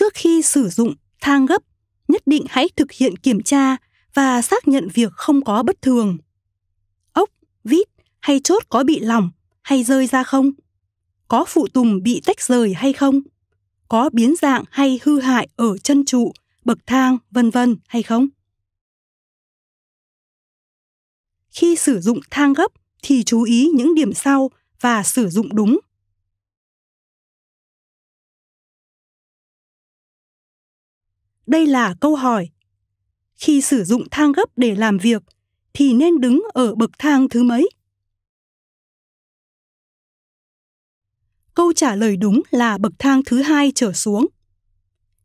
trước khi sử dụng thang gấp, nhất định hãy thực hiện kiểm tra và xác nhận việc không có bất thường. Ốc, vít hay chốt có bị lỏng hay rơi ra không? Có phụ tùng bị tách rời hay không? Có biến dạng hay hư hại ở chân trụ, bậc thang, vân vân hay không? Khi sử dụng thang gấp thì chú ý những điểm sau và sử dụng đúng đây là câu hỏi khi sử dụng thang gấp để làm việc thì nên đứng ở bậc thang thứ mấy câu trả lời đúng là bậc thang thứ hai trở xuống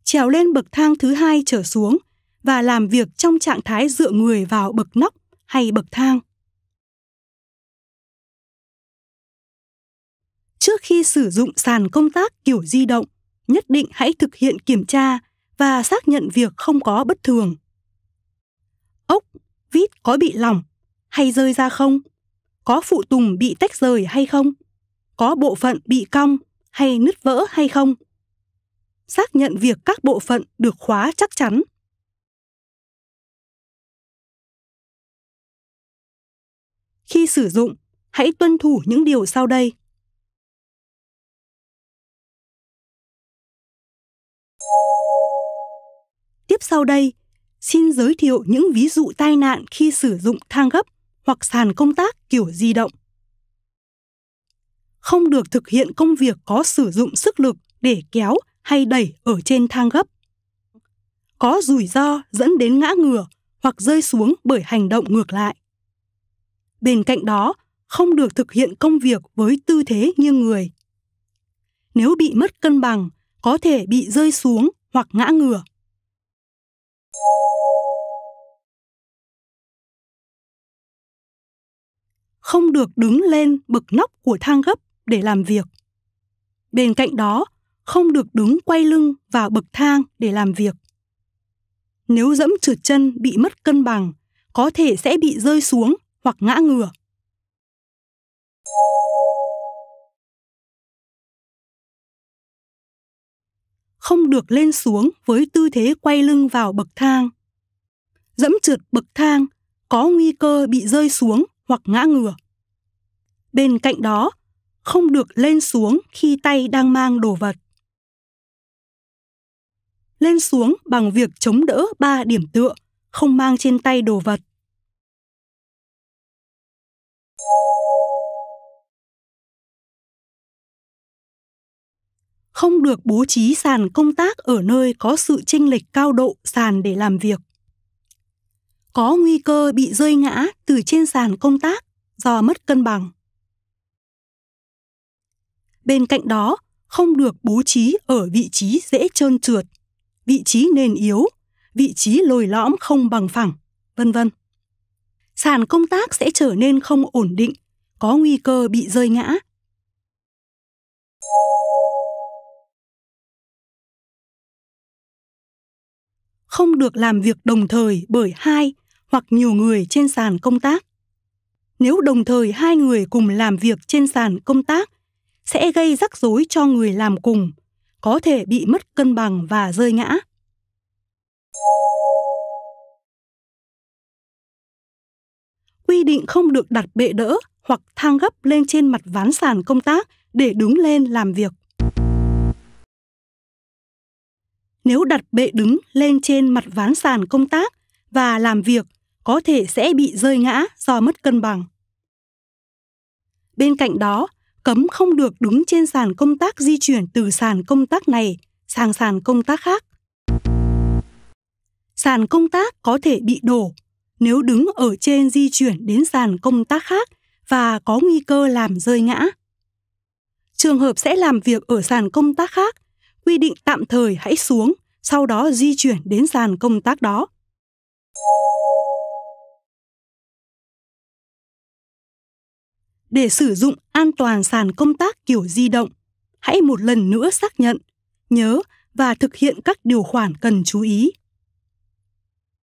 trèo lên bậc thang thứ hai trở xuống và làm việc trong trạng thái dựa người vào bậc nóc hay bậc thang trước khi sử dụng sàn công tác kiểu di động nhất định hãy thực hiện kiểm tra và xác nhận việc không có bất thường. Ốc, vít có bị lỏng hay rơi ra không? Có phụ tùng bị tách rời hay không? Có bộ phận bị cong hay nứt vỡ hay không? Xác nhận việc các bộ phận được khóa chắc chắn. Khi sử dụng, hãy tuân thủ những điều sau đây. sau đây, xin giới thiệu những ví dụ tai nạn khi sử dụng thang gấp hoặc sàn công tác kiểu di động. Không được thực hiện công việc có sử dụng sức lực để kéo hay đẩy ở trên thang gấp. Có rủi ro dẫn đến ngã ngửa hoặc rơi xuống bởi hành động ngược lại. Bên cạnh đó, không được thực hiện công việc với tư thế nghiêng người. Nếu bị mất cân bằng, có thể bị rơi xuống hoặc ngã ngửa. Không được đứng lên bực nóc của thang gấp để làm việc. Bên cạnh đó, không được đứng quay lưng vào bậc thang để làm việc. Nếu dẫm trượt chân bị mất cân bằng, có thể sẽ bị rơi xuống hoặc ngã ngửa. không được lên xuống với tư thế quay lưng vào bậc thang. Dẫm trượt bậc thang có nguy cơ bị rơi xuống hoặc ngã ngửa. Bên cạnh đó, không được lên xuống khi tay đang mang đồ vật. Lên xuống bằng việc chống đỡ ba điểm tựa, không mang trên tay đồ vật. không được bố trí sàn công tác ở nơi có sự chênh lệch cao độ sàn để làm việc. Có nguy cơ bị rơi ngã từ trên sàn công tác do mất cân bằng. Bên cạnh đó, không được bố trí ở vị trí dễ trơn trượt, vị trí nền yếu, vị trí lồi lõm không bằng phẳng, vân vân. Sàn công tác sẽ trở nên không ổn định, có nguy cơ bị rơi ngã không được làm việc đồng thời bởi hai hoặc nhiều người trên sàn công tác. Nếu đồng thời hai người cùng làm việc trên sàn công tác, sẽ gây rắc rối cho người làm cùng, có thể bị mất cân bằng và rơi ngã. Quy định không được đặt bệ đỡ hoặc thang gấp lên trên mặt ván sàn công tác để đứng lên làm việc. nếu đặt bệ đứng lên trên mặt ván sàn công tác và làm việc có thể sẽ bị rơi ngã do mất cân bằng. Bên cạnh đó, cấm không được đứng trên sàn công tác di chuyển từ sàn công tác này sang sàn công tác khác. Sàn công tác có thể bị đổ nếu đứng ở trên di chuyển đến sàn công tác khác và có nguy cơ làm rơi ngã. Trường hợp sẽ làm việc ở sàn công tác khác quy định tạm thời hãy xuống, sau đó di chuyển đến sàn công tác đó. Để sử dụng an toàn sàn công tác kiểu di động, hãy một lần nữa xác nhận, nhớ và thực hiện các điều khoản cần chú ý.